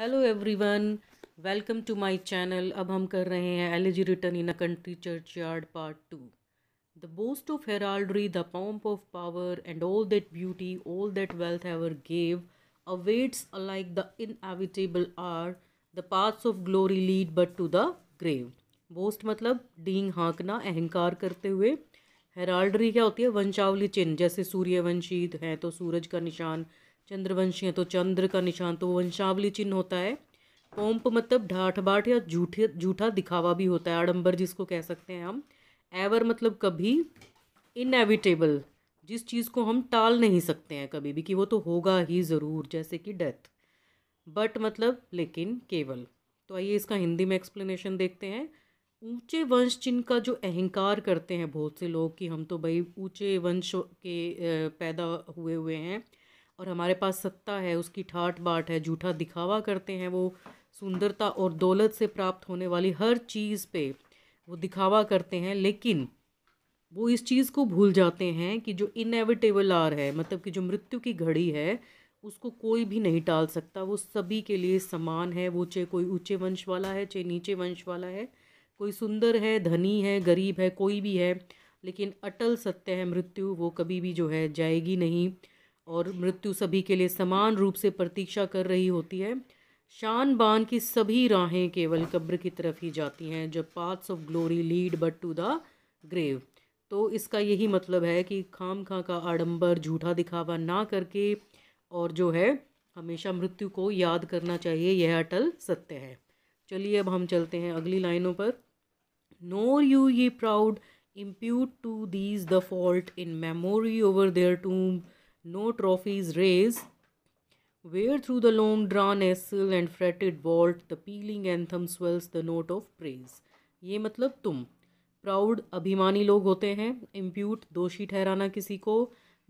Hello everyone welcome to my channel अब हम कर रहे हैं elegy written in a country churchyard part two the boast of heraldry the pomp of power and all that beauty all that wealth ever gave awaits alike the inevitable hour the paths of glory lead but to the grave boast मतलब डींग हाँकना अहंकार करते हुए हेराल्ड्री क्या होती है वंशावली चिन्ह जैसे सूर्यवंशी हैं तो सूरज का निशान चंद्रवंशी हैं तो चंद्र का निशान तो वंशावली चिन्ह होता है पोम्प मतलब ढाठ बाठ या झूठे झूठा दिखावा भी होता है आडंबर जिसको कह सकते हैं हम एवर मतलब कभी इनएविटेबल जिस चीज़ को हम टाल नहीं सकते हैं कभी भी कि वो तो होगा ही ज़रूर जैसे कि डेथ बट मतलब लेकिन केवल तो आइए इसका हिंदी में एक्सप्लेनेशन देखते हैं ऊंचे वंश चिन्ह का जो अहंकार करते हैं बहुत से लोग कि हम तो भाई ऊंचे वंश के पैदा हुए हुए हैं और हमारे पास सत्ता है उसकी ठाट बाट है झूठा दिखावा करते हैं वो सुंदरता और दौलत से प्राप्त होने वाली हर चीज़ पे वो दिखावा करते हैं लेकिन वो इस चीज़ को भूल जाते हैं कि जो इनएविटेबल आर है मतलब कि जो मृत्यु की घड़ी है उसको कोई भी नहीं टाल सकता वो सभी के लिए समान है वो चाहे कोई ऊँचे वंश वाला है चाहे नीचे वंश वाला है कोई सुंदर है धनी है गरीब है कोई भी है लेकिन अटल सत्य है मृत्यु वो कभी भी जो है जाएगी नहीं और मृत्यु सभी के लिए समान रूप से प्रतीक्षा कर रही होती है शान बान की सभी राहें केवल कब्र की तरफ ही जाती हैं जब paths of glory lead but to the grave तो इसका यही मतलब है कि खाम खां का आडंबर झूठा दिखावा ना करके और जो है हमेशा मृत्यु को याद करना चाहिए यह अटल सत्य है चलिए अब हम चलते हैं अगली लाइनों पर nor you ye proud impute to these the fault in memory over their tomb no trophies raise, where through the long drawn esil and fretted vault the pealing anthem swells the note of praise. ये मतलब तुम proud अभिमानी लोग होते हैं impute दोषी ठहराना किसी को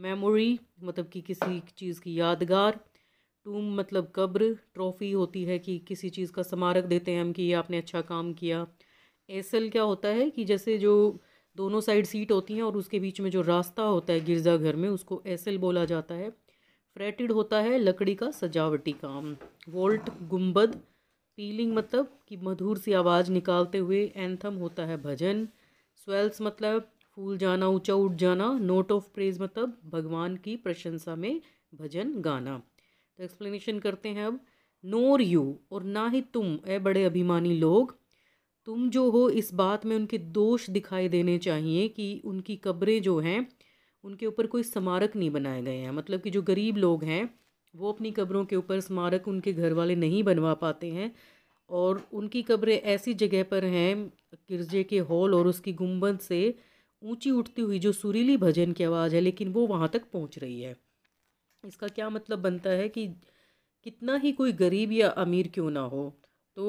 मेमोरी मतलब कि किसी चीज़ की यादगार टूम मतलब कब्र ट्रॉफी होती है कि किसी चीज़ का स्मारक देते हैं हम कि ये आपने अच्छा काम किया एसल क्या होता है कि जैसे जो दोनों साइड सीट होती हैं और उसके बीच में जो रास्ता होता है गिरजाघर में उसको एसल बोला जाता है फ्रेटेड होता है लकड़ी का सजावटी काम वोल्ट गुम्बद पीलिंग मतलब कि मधुर सी आवाज़ निकालते हुए एंथम होता है भजन स्वेल्स मतलब फूल जाना ऊंचा उठ जाना नोट ऑफ प्रेज मतलब भगवान की प्रशंसा में भजन गाना तो एक्सप्लेनेशन करते हैं अब नोर यू और ना ही तुम ए बड़े अभिमानी लोग तुम जो हो इस बात में उनके दोष दिखाई देने चाहिए कि उनकी कब्रें जो हैं उनके ऊपर कोई स्मारक नहीं बनाए गए हैं मतलब कि जो गरीब लोग हैं वो अपनी कब्रों के ऊपर स्मारक उनके घर वाले नहीं बनवा पाते हैं और उनकी कब्रें ऐसी जगह पर हैं गिरजे के हॉल और उसकी गुंबद से ऊंची उठती हुई जो सुरीली भजन की आवाज़ है लेकिन वो वहाँ तक पहुँच रही है इसका क्या मतलब बनता है कि कितना ही कोई गरीब या अमीर क्यों ना हो तो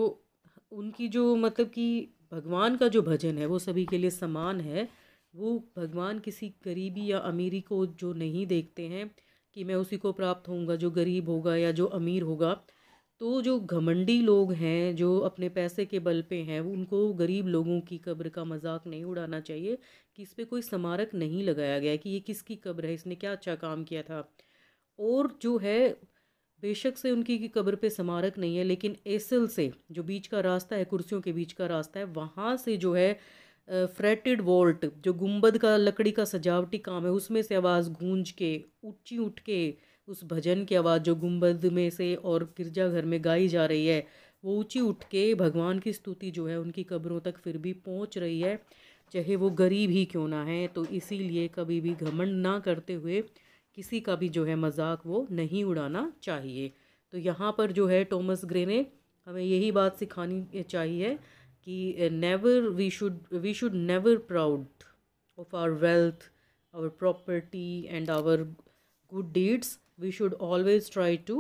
उनकी जो मतलब कि भगवान का जो भजन है वो सभी के लिए समान है वो भगवान किसी गरीबी या अमीरी को जो नहीं देखते हैं कि मैं उसी को प्राप्त होऊंगा जो गरीब होगा या जो अमीर होगा तो जो घमंडी लोग हैं जो अपने पैसे के बल पे हैं उनको गरीब लोगों की कब्र का मजाक नहीं उड़ाना चाहिए कि इस पर कोई स्मारक नहीं लगाया गया कि ये किसकी कब्र है इसने क्या अच्छा काम किया था और जो है बेशक से उनकी की कब्र पे स्मारक नहीं है लेकिन एसल से जो बीच का रास्ता है कुर्सियों के बीच का रास्ता है वहाँ से जो है फ्रेटेड वॉल्ट जो गुंबद का लकड़ी का सजावटी काम है उसमें से आवाज़ गूंज के ऊंची उठ के उस भजन की आवाज़ जो गुंबद में से और गिरजाघर में गाई जा रही है वो ऊंची उठ के भगवान की स्तुति जो है उनकी कब्रों तक फिर भी पहुंच रही है चाहे वो गरीब ही क्यों ना है तो इसीलिए कभी भी घमंड ना करते हुए किसी का भी जो है मजाक वो नहीं उड़ाना चाहिए तो यहाँ पर जो है टॉमस ग्रे ने हमें यही बात सिखानी चाहिए कि never we should we should never proud of our wealth our property and our good deeds we should always try to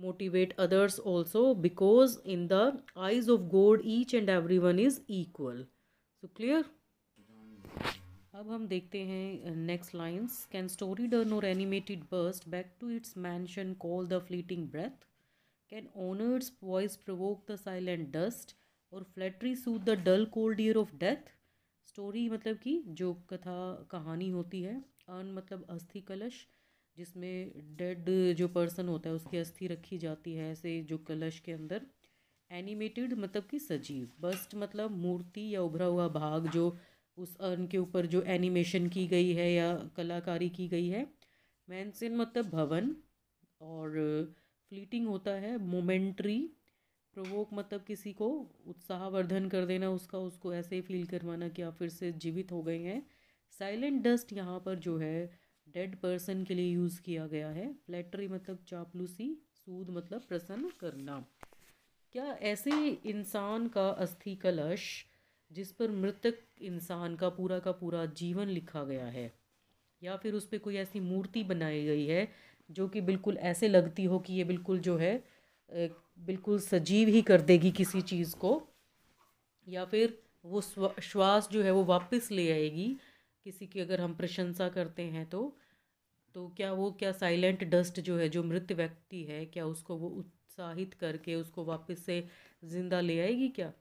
motivate others also because in the eyes of god each and every one is equal so clear अब हम देखते हैं next lines can storied urn or animated bust back to its mansion call the fleeting breath can honour's voice provoke the silent dust और flattery soothe the dull cold ear of death story मतलब कि जो कथा कहानी होती है अन मतलब अस्थि कलश जिसमें डेड जो पर्सन होता है उसकी अस्थि रखी जाती है ऐसे जो कलश के अंदर एनिमेटेड मतलब कि सजीव बस्ट मतलब मूर्ति या उभरा हुआ भाग जो उस अर्न के ऊपर जो एनिमेशन की गई है या कलाकारी की गई है मैंसिन मतलब भवन और फ्लीटिंग होता है मोमेंट्री प्रवोक मतलब किसी को उत्साहवर्धन कर देना उसका उसको ऐसे ही फील करवाना कि आप फिर से जीवित हो गए हैं साइलेंट डस्ट यहाँ पर जो है डेड पर्सन के लिए यूज़ किया गया है फ्लैटरी मतलब चापलूसी सूद मतलब प्रसन्न करना क्या ऐसे इंसान का अस्थि कलश जिस पर मृतक इंसान का पूरा का पूरा जीवन लिखा गया है या फिर उस पर कोई ऐसी मूर्ति बनाई गई है जो कि बिल्कुल ऐसे लगती हो कि ये बिल्कुल जो है बिल्कुल सजीव ही कर देगी किसी चीज़ को या फिर वो श्वास जो है वो वापस ले आएगी किसी की अगर हम प्रशंसा करते हैं तो तो क्या वो क्या साइलेंट डस्ट जो है जो मृत व्यक्ति है क्या उसको वो उत्साहित करके उसको वापस से ज़िंदा ले आएगी क्या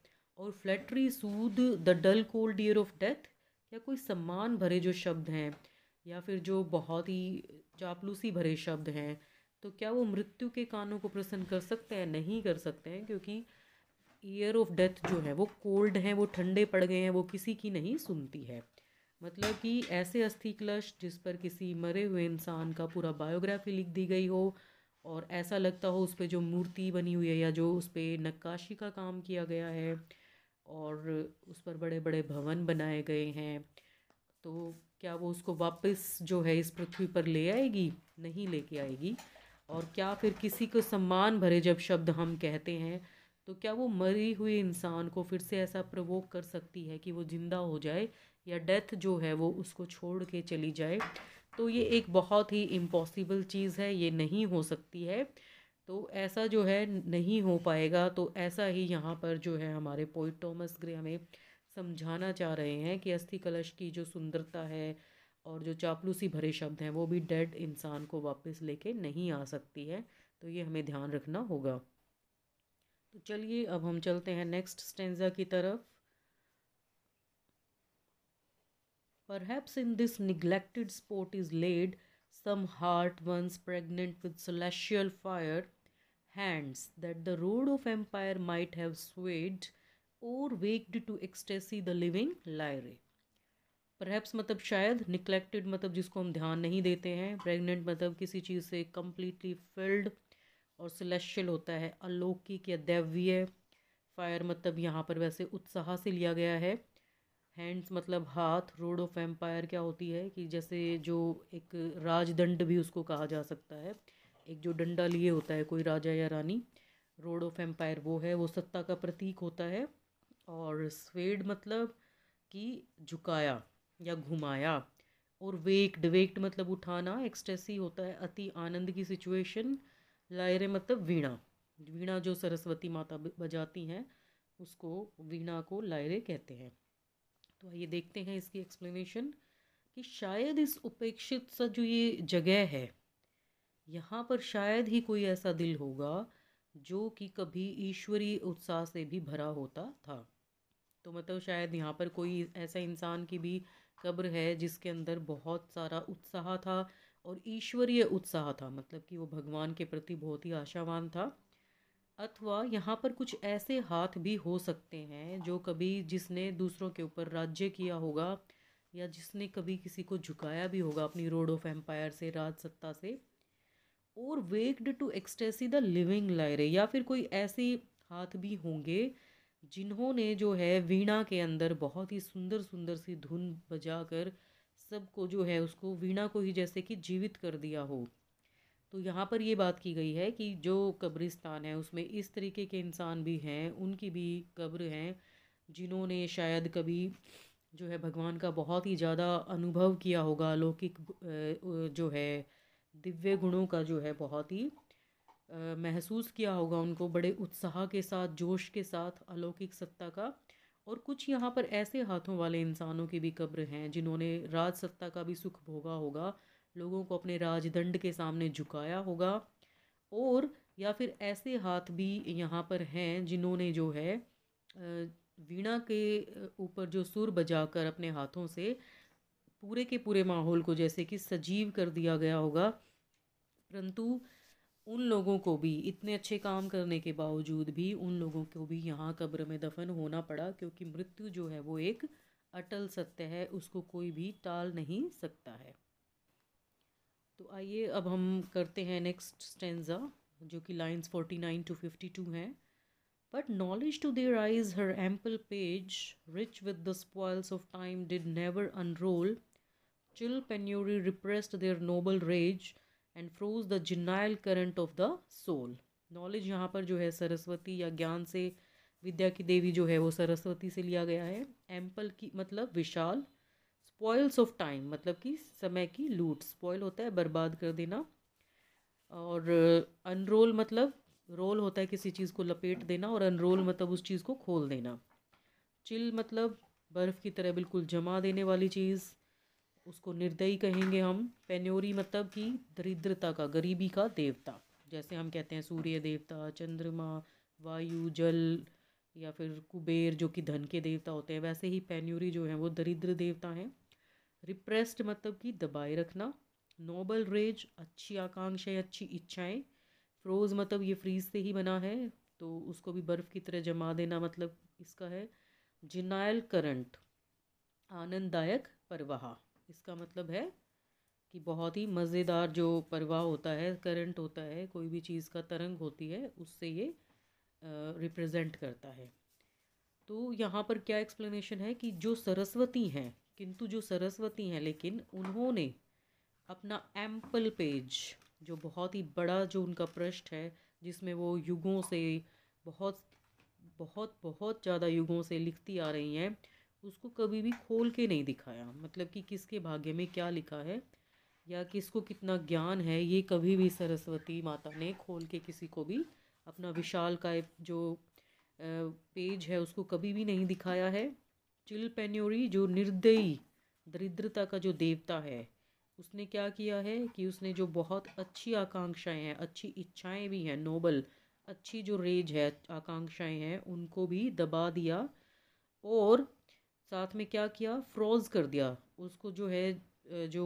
और flattery soothe the dull cold ear of death या कोई सम्मान भरे जो शब्द हैं या फिर जो बहुत ही चापलूसी भरे शब्द हैं तो क्या वो मृत्यु के कानों को प्रसन्न कर सकते हैं नहीं कर सकते हैं क्योंकि ईयर ऑफ डेथ जो है वो कोल्ड हैं वो ठंडे पड़ गए हैं वो किसी की नहीं सुनती है मतलब कि ऐसे अस्थि कलश जिस पर किसी मरे हुए इंसान का पूरा बायोग्राफी लिख दी गई हो और ऐसा लगता हो उस पर जो मूर्ति बनी हुई है या जो उस पर नक्काशी का काम किया गया है और उस पर बड़े बड़े भवन बनाए गए हैं तो क्या वो उसको वापस जो है इस पृथ्वी पर ले आएगी नहीं लेके आएगी और क्या फिर किसी को सम्मान भरे जब शब्द हम कहते हैं तो क्या वो मरी हुई इंसान को फिर से ऐसा प्रवोक कर सकती है कि वो ज़िंदा हो जाए या डेथ जो है वो उसको छोड़ के चली जाए तो ये एक बहुत ही इम्पॉसिबल चीज़ है ये नहीं हो सकती है तो ऐसा जो है नहीं हो पाएगा तो ऐसा ही यहाँ पर जो है हमारे पोइट टॉमस ग्रे हमें समझाना चाह रहे हैं कि अस्थि कलश की जो सुंदरता है और जो चापलूसी भरे शब्द हैं वो भी डेड इंसान को वापस लेके नहीं आ सकती है तो ये हमें ध्यान रखना होगा तो चलिए अब हम चलते हैं नेक्स्ट स्टेंजा की तरफ perhaps in this neglected spot is laid some heart once pregnant with celestial fire hands that the road of empire might have swayed or waked to ecstasy the living lyre perhaps मतलब शायद निकलेक्टेड मतलब जिसको हम ध्यान नहीं देते हैं pregnant मतलब किसी चीज़ से कम्प्लीटली फिल्ड और सिलेशियल होता है अलौकिक या दैवीय फायर मतलब यहाँ पर वैसे उत्साह से लिया गया है हैंड्स मतलब हाथ रोड ऑफ एम्पायर क्या होती है कि जैसे जो एक राजदंड भी उसको कहा जा सकता है एक जो डंडा लिए होता है कोई राजा या रानी रोड ऑफ एम्पायर वो है वो सत्ता का प्रतीक होता है और स्वेड मतलब कि झुकाया या घुमाया और वेक्ड वेक्ड मतलब उठाना एक्सटेसी होता है अति आनंद की सिचुएशन लायरे मतलब वीणा वीणा जो सरस्वती माता बजाती हैं उसको वीणा को लायरे कहते हैं तो आइए देखते हैं इसकी एक्सप्लेनेशन कि शायद इस उपेक्षित सा जो ये जगह है यहाँ पर शायद ही कोई ऐसा दिल होगा जो कि कभी ईश्वरीय उत्साह से भी भरा होता था तो मतलब शायद यहाँ पर कोई ऐसा इंसान की भी कब्र है जिसके अंदर बहुत सारा उत्साह था और ईश्वरीय उत्साह था मतलब कि वो भगवान के प्रति बहुत ही आशावान था अथवा यहाँ पर कुछ ऐसे हाथ भी हो सकते हैं जो कभी जिसने दूसरों के ऊपर राज्य किया होगा या जिसने कभी किसी को झुकाया भी होगा अपनी रोड ऑफ एम्पायर से राजसत्ता से और waked to ecstasy the living lyre या फिर कोई ऐसे हाथ भी होंगे जिन्होंने जो है वीणा के अंदर बहुत ही सुंदर सुंदर सी धुन बजा कर सबको जो है उसको वीणा को ही जैसे कि जीवित कर दिया हो तो यहाँ पर ये बात की गई है कि जो कब्रिस्तान है उसमें इस तरीके के इंसान भी हैं उनकी भी कब्र हैं जिन्होंने शायद कभी जो है भगवान का बहुत ही ज़्यादा अनुभव किया होगा अलौकिक जो है दिव्य गुणों का जो है बहुत ही महसूस किया होगा उनको बड़े उत्साह के साथ जोश के साथ अलौकिक सत्ता का और कुछ यहाँ पर ऐसे हाथों वाले इंसानों की भी कब्र हैं जिन्होंने राज सत्ता का भी सुख भोगा होगा लोगों को अपने राजदंड के सामने झुकाया होगा और या फिर ऐसे हाथ भी यहाँ पर हैं जिन्होंने जो है वीणा के ऊपर जो सुर बजाकर अपने हाथों से पूरे के पूरे माहौल को जैसे कि सजीव कर दिया गया होगा परंतु उन लोगों को भी इतने अच्छे काम करने के बावजूद भी उन लोगों को भी यहाँ कब्र में दफन होना पड़ा क्योंकि मृत्यु जो है वो एक अटल सत्य है उसको कोई भी टाल नहीं सकता है तो आइए अब हम करते हैं नेक्स्ट स्टेंजा जो कि lines forty nine to fifty two हैं but knowledge to their eyes her ample page rich with the spoils of time did never unroll Chill penury repressed their noble rage and froze the genial current of the soul knowledge यहाँ पर जो है सरस्वती या ज्ञान से विद्या की देवी जो है वो सरस्वती से लिया गया है एम्पल की मतलब विशाल स्पॉयल्स ऑफ टाइम मतलब कि समय की लूट स्पॉयल होता है बर्बाद कर देना और अनरोल मतलब रोल होता है किसी चीज़ को लपेट देना और अनरोल मतलब उस चीज़ को खोल देना चिल मतलब बर्फ़ की तरह बिल्कुल जमा देने वाली चीज़ उसको निर्दयी कहेंगे हम पेन्योरी मतलब कि दरिद्रता का गरीबी का देवता जैसे हम कहते हैं सूर्य देवता चंद्रमा वायु जल या फिर कुबेर जो कि धन के देवता होते हैं वैसे ही पेन्यूरी जो है वो दरिद्र देवता हैं रिप्रेस्ड मतलब कि दबाए रखना नोबल रेज अच्छी आकांक्षाएं अच्छी इच्छाएं फ्रोज़ मतलब ये फ्रीज से ही बना है तो उसको भी बर्फ़ की तरह जमा देना मतलब इसका है जिनाइल करंट आनंददायक परवाह इसका मतलब है कि बहुत ही मज़ेदार जो परवाह होता है करंट होता है कोई भी चीज़ का तरंग होती है उससे ये रिप्रेजेंट करता है तो यहाँ पर क्या एक्सप्लेनेशन है कि जो सरस्वती हैं किंतु जो सरस्वती हैं लेकिन उन्होंने अपना एम्पल पेज जो बहुत ही बड़ा जो उनका पृष्ठ है जिसमें वो युगों से बहुत बहुत बहुत ज़्यादा युगों से लिखती आ रही हैं उसको कभी भी खोल के नहीं दिखाया मतलब कि किसके भाग्य में क्या लिखा है या किसको कितना ज्ञान है ये कभी भी सरस्वती माता ने खोल के किसी को भी अपना विशाल का जो पेज है उसको कभी भी नहीं दिखाया है चिल पेन्योरी जो निर्दयी दरिद्रता का जो देवता है उसने क्या किया है कि उसने जो बहुत अच्छी आकांक्षाएं हैं अच्छी इच्छाएं भी हैं नोबल अच्छी जो रेज है आकांक्षाएं हैं उनको भी दबा दिया और साथ में क्या किया फ्रोज़ कर दिया उसको जो है जो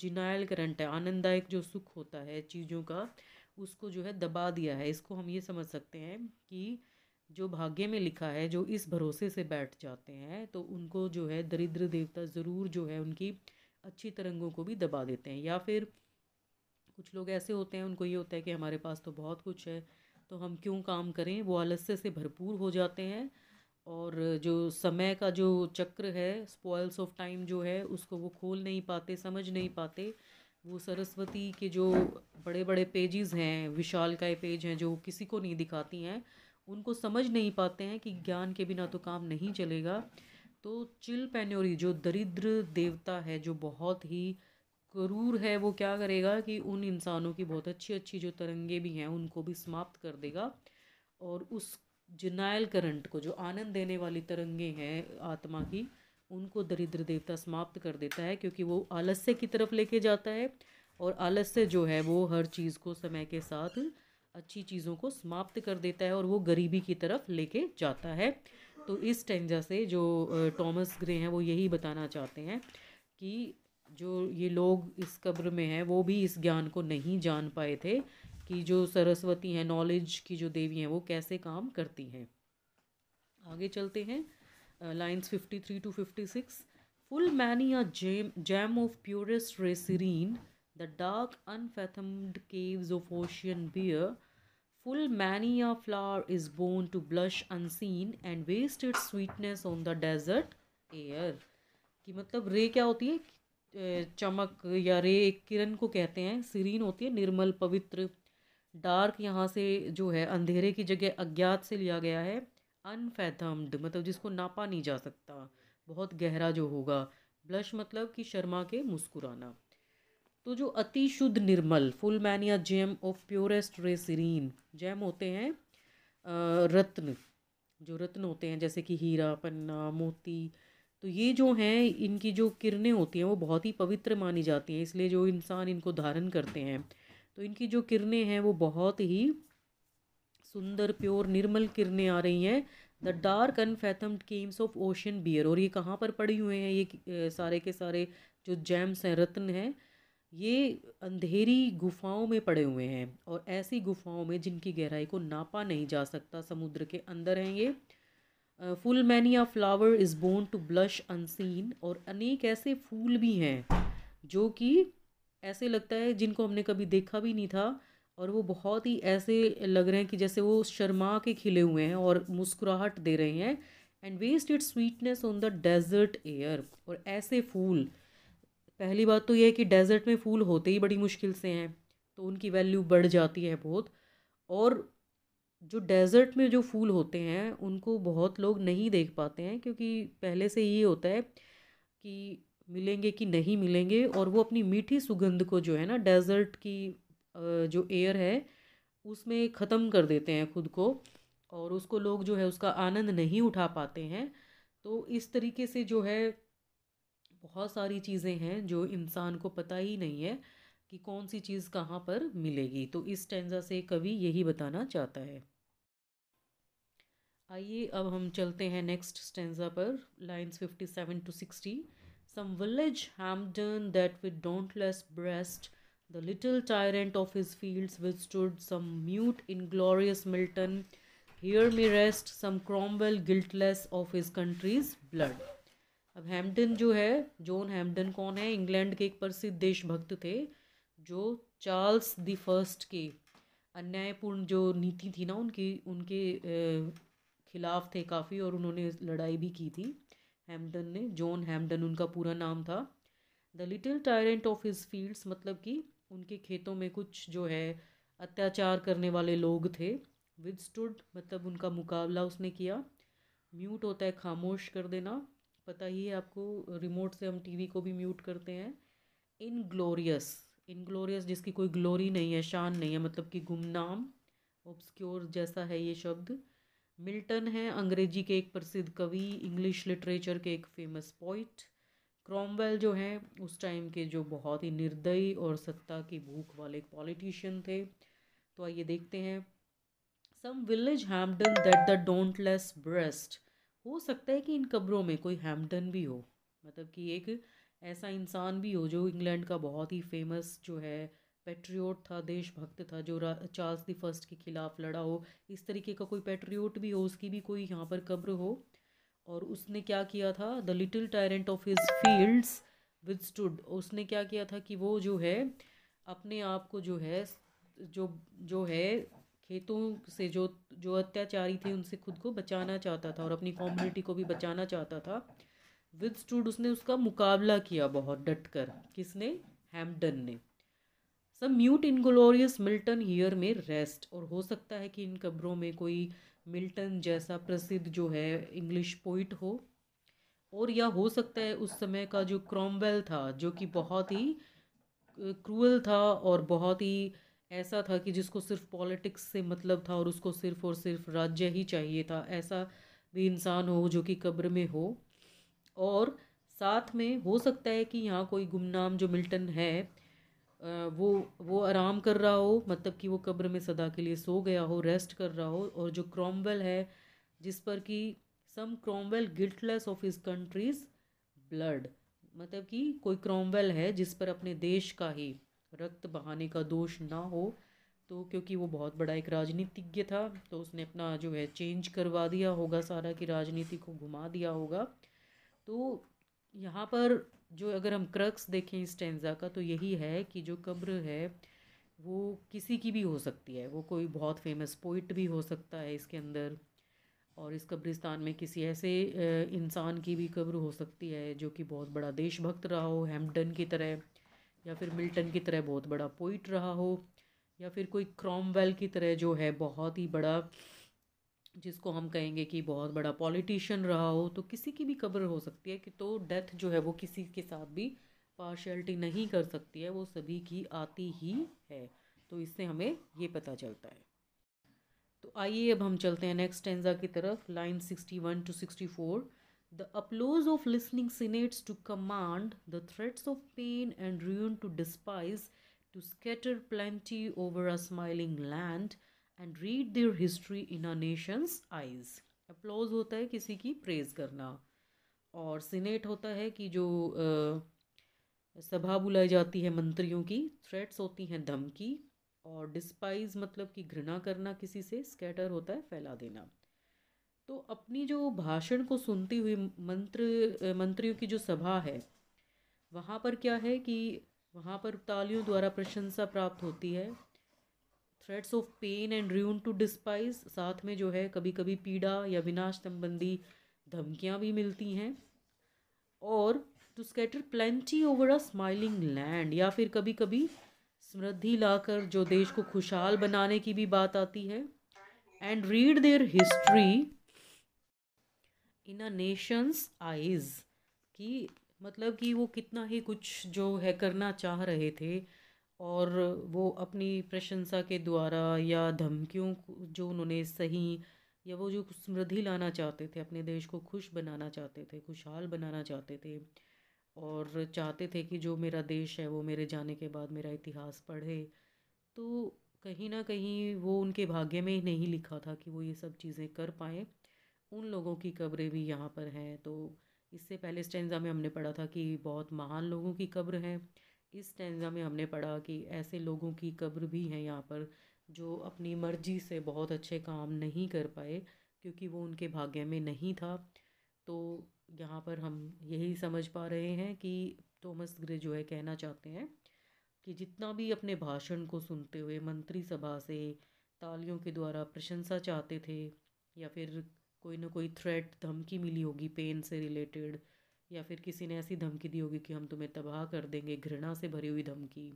जिनाइल करंट है आनंददायक जो सुख होता है चीज़ों का उसको जो है दबा दिया है इसको हम ये समझ सकते हैं कि जो भाग्य में लिखा है जो इस भरोसे से बैठ जाते हैं तो उनको जो है दरिद्र देवता ज़रूर जो है उनकी अच्छी तरंगों को भी दबा देते हैं या फिर कुछ लोग ऐसे होते हैं उनको ये होता है कि हमारे पास तो बहुत कुछ है तो हम क्यों काम करें वो आलस्य से भरपूर हो जाते हैं और जो समय का जो चक्र है स्पॉयल्स ऑफ टाइम जो है उसको वो खोल नहीं पाते समझ नहीं पाते वो सरस्वती के जो बड़े बड़े पेजेस हैं विशाल का पेज हैं जो किसी को नहीं दिखाती हैं उनको समझ नहीं पाते हैं कि ज्ञान के बिना तो काम नहीं चलेगा तो चिल पैन्योरी जो दरिद्र देवता है जो बहुत ही क्रूर है वो क्या करेगा कि उन इंसानों की बहुत अच्छी अच्छी जो तरंगे भी हैं उनको भी समाप्त कर देगा और उस जिनायल करंट को जो आनंद देने वाली तरंगे हैं आत्मा की उनको दरिद्र देवता समाप्त कर देता है क्योंकि वो आलस्य की तरफ लेके जाता है और आलस्य जो है वो हर चीज़ को समय के साथ अच्छी चीज़ों को समाप्त कर देता है और वो गरीबी की तरफ लेके जाता है तो इस टेंजा से जो टॉमस ग्रे हैं वो यही बताना चाहते हैं कि जो ये लोग इस कब्र में हैं वो भी इस ज्ञान को नहीं जान पाए थे कि जो सरस्वती हैं नॉलेज की जो देवी हैं वो कैसे काम करती हैं आगे चलते हैं lines fifty three to fifty six full many a gem gem of purest ray serene the dark unfathomed caves of ocean bear full many a flower is born to blush unseen and waste its sweetness on the desert air कि मतलब रे क्या होती है चमक या रे एक किरण को कहते हैं सिरीन होती है निर्मल पवित्र डार्क यहाँ से जो है अंधेरे की जगह अज्ञात से लिया गया है अनफैथम्ड मतलब जिसको नापा नहीं जा सकता बहुत गहरा जो होगा ब्लश मतलब कि शर्मा के मुस्कुराना तो जो अति शुद्ध निर्मल फुल मैन या gem of purest ray gem होते हैं रत्न जो रत्न होते हैं जैसे कि हीरा पन्ना मोती तो ये जो हैं इनकी जो किरणें होती हैं वो बहुत ही पवित्र मानी जाती हैं इसलिए जो इंसान इनको धारण करते हैं तो इनकी जो किरणें हैं वो बहुत ही सुंदर प्योर निर्मल किरणें आ रही हैं the dark unfathomed caves of ocean bear और ये कहाँ पर पड़े हुए हैं ये सारे के सारे जो जैम्स हैं रत्न हैं ये अंधेरी गुफाओं में पड़े हुए हैं और ऐसी गुफाओं में जिनकी गहराई को नापा नहीं जा सकता समुद्र के अंदर हैं ये full many a flower is born to blush unseen और अनेक ऐसे फूल भी हैं जो कि ऐसे लगता है जिनको हमने कभी देखा भी नहीं था और वो बहुत ही ऐसे लग रहे हैं कि जैसे वो शर्मा के खिले हुए हैं और मुस्कुराहट दे रहे हैं and waste it sweetness on the desert air और ऐसे फूल पहली बात तो यह है कि डेजर्ट में फूल होते ही बड़ी मुश्किल से हैं तो उनकी वैल्यू बढ़ जाती है बहुत और जो डेजर्ट में जो फूल होते हैं उनको बहुत लोग नहीं देख पाते हैं क्योंकि पहले से ये होता है कि मिलेंगे कि नहीं मिलेंगे और वो अपनी मीठी सुगंध को जो है ना डेजर्ट की जो एयर है उसमें ख़त्म कर देते हैं खुद को और उसको लोग जो है उसका आनंद नहीं उठा पाते हैं तो इस तरीके से जो है बहुत सारी चीज़ें हैं जो इंसान को पता ही नहीं है कि कौन सी चीज़ कहाँ पर मिलेगी तो इस टेंजा से कवि यही बताना चाहता है आइए अब हम चलते हैं नेक्स्ट स्टेंजा पर lines fifty seven to sixty Some village Hamden that with dauntless breast, the little tyrant of his fields withstood some mute inglorious Milton. Here me rest some Cromwell guiltless of his country's blood. अब Hampden जो है John Hampton कौन है England के एक प्रसिद्ध देशभक्त थे जो चार्ल्स द फर्स्ट के अन्यायपूर्ण जो नीति थी ना उनकी उनके खिलाफ थे काफ़ी और उन्होंने लड़ाई भी की थी हैम्डन ने जॉन हैम्पडन उनका पूरा नाम था the little tyrant of his fields मतलब कि उनके खेतों में कुछ जो है अत्याचार करने वाले लोग थे विद स्टूड मतलब उनका मुकाबला उसने किया म्यूट होता है खामोश कर देना पता ही है आपको रिमोट से हम टीवी को भी म्यूट करते हैं इनग्लोरियस इनग्लोरियस जिसकी कोई ग्लोरी नहीं है शान नहीं है मतलब कि गुमनाम ऑब्सक्योर जैसा है ये शब्द मिल्टन हैं अंग्रेजी के एक प्रसिद्ध कवि इंग्लिश लिटरेचर के एक फेमस पोइट क्रॉमवेल जो हैं उस टाइम के जो बहुत ही निर्दयी और सत्ता की भूख वाले पॉलिटिशियन थे तो आइए देखते हैं some village Hampden that the dauntless breast हो सकता है कि इन कब्रों में कोई हैम्पडन भी हो मतलब कि एक ऐसा इंसान भी हो जो इंग्लैंड का बहुत ही फेमस जो है पेट्रियोट था देशभक्त था जो चार्ल्स दी फर्स्ट के ख़िलाफ़ लड़ा हो इस तरीके का कोई पेट्रियोट भी हो उसकी भी कोई यहाँ पर कब्र हो और उसने क्या किया था the little tyrant of his fields withstood उसने क्या किया था कि वो जो है अपने आप को जो है जो जो है खेतों से जो जो अत्याचारी थे उनसे खुद को बचाना चाहता था और अपनी कम्युनिटी को भी बचाना चाहता था विद स्टूड उसने उसका मुकाबला किया बहुत डट कर किसने हैम्पडन ने some mute inglorious Milton here may rest और हो सकता है कि इन कब्रों में कोई मिल्टन जैसा प्रसिद्ध जो है इंग्लिश पोइट हो और यह हो सकता है उस समय का जो क्रॉमवेल था जो कि बहुत ही क्रूअल था और बहुत ही ऐसा था कि जिसको सिर्फ पॉलिटिक्स से मतलब था और उसको सिर्फ और सिर्फ राज्य ही चाहिए था ऐसा भी इंसान हो जो कि कब्र में हो और साथ में हो सकता है कि यहाँ कोई गुमनाम जो मिल्टन है वो वो आराम कर रहा हो मतलब कि वो कब्र में सदा के लिए सो गया हो रेस्ट कर रहा हो और जो क्रॉमवेल है जिस पर कि some Cromwell guiltless of his country's blood मतलब कि कोई क्रॉमवेल है जिस पर अपने देश का ही रक्त बहाने का दोष ना हो तो क्योंकि वो बहुत बड़ा एक राजनीतिज्ञ था तो उसने अपना जो है चेंज करवा दिया होगा सारा कि राजनीति को घुमा दिया होगा तो यहाँ पर जो अगर हम क्रक्स देखें इस टेंजा का तो यही है कि जो कब्र है वो किसी की भी हो सकती है वो कोई बहुत फेमस पोइट भी हो सकता है इसके अंदर और इस कब्रिस्तान में किसी ऐसे इंसान की भी कब्र हो सकती है जो कि बहुत बड़ा देशभक्त रहा हो हैम्पटन की तरह या फिर मिल्टन की तरह बहुत बड़ा पोइट रहा हो या फिर कोई क्रॉमवेल की तरह जो है बहुत ही बड़ा जिसको हम कहेंगे कि बहुत बड़ा पॉलिटिशियन रहा हो तो किसी की भी कब्र हो सकती है कि तो डेथ जो है वो किसी के साथ भी पार्शलिटी नहीं कर सकती है वो सभी की आती ही है तो इससे हमें ये पता चलता है तो आइए अब हम चलते हैं नेक्स्ट टेंजा की तरफ line sixty one to sixty four the applause of listening senates to command the threats of pain and ruin to despise to scatter plenty over a smiling land and read their history in a nation's eyes applause होता है किसी की praise करना और senate होता है कि जो आ, सभा बुलाई जाती है मंत्रियों की थ्रेट्स होती हैं धमकी और डिस्पाइज मतलब कि घृणा करना किसी से स्कैटर होता है फैला देना तो अपनी जो भाषण को सुनती हुई मंत्र मंत्रियों की जो सभा है वहाँ पर क्या है कि वहाँ पर तालियों द्वारा प्रशंसा प्राप्त होती है threats of pain and ruin to despise साथ में जो है कभी कभी पीड़ा या विनाश संबंधी धमकियाँ भी मिलती हैं और to scatter plenty over a smiling land या फिर कभी कभी समृद्धि लाकर जो देश को खुशहाल बनाने की भी बात आती है and read their history in a nation's eyes कि मतलब कि वो कितना ही कुछ जो है करना चाह रहे थे और वो अपनी प्रशंसा के द्वारा या धमकियों जो उन्होंने सही या वो जो समृद्धि लाना चाहते थे अपने देश को खुश बनाना चाहते थे खुशहाल बनाना चाहते थे और चाहते थे कि जो मेरा देश है वो मेरे जाने के बाद मेरा इतिहास पढ़े तो कहीं ना कहीं वो उनके भाग्य में ही नहीं लिखा था कि वो ये सब चीज़ें कर पाएँ उन लोगों की कब्रें भी यहाँ पर हैं तो इससे पहले स्टेंजा में हमने पढ़ा था कि बहुत महान लोगों की कब्र हैं इस स्टैंजा में हमने पढ़ा कि ऐसे लोगों की कब्र भी है यहाँ पर जो अपनी मर्जी से बहुत अच्छे काम नहीं कर पाए क्योंकि वो उनके भाग्य में नहीं था तो यहाँ पर हम यही समझ पा रहे हैं कि थॉमस ग्रे जो है कहना चाहते हैं कि जितना भी अपने भाषण को सुनते हुए मंत्री सभा से तालियों के द्वारा प्रशंसा चाहते थे या फिर कोई ना कोई थ्रेट धमकी मिली होगी पेन से रिलेटेड या फिर किसी ने ऐसी धमकी दी होगी कि हम तुम्हें तबाह कर देंगे घृणा से भरी हुई धमकी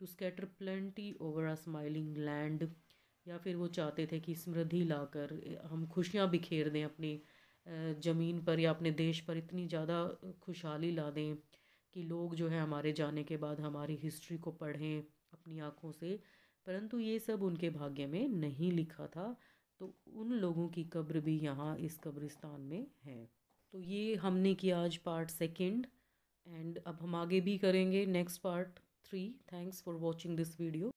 to scatter plenty over a smiling land या फिर वो चाहते थे कि समृद्धि लाकर हम खुशियाँ बिखेर दें अपनी ज़मीन पर या अपने देश पर इतनी ज़्यादा खुशहाली ला दें कि लोग जो है हमारे जाने के बाद हमारी हिस्ट्री को पढ़ें अपनी आँखों से परंतु ये सब उनके भाग्य में नहीं लिखा था तो उन लोगों की कब्र भी यहाँ इस कब्रिस्तान में है तो ये हमने किया आज पार्ट सेकंड एंड अब हम आगे भी करेंगे next part three thanks for watching this video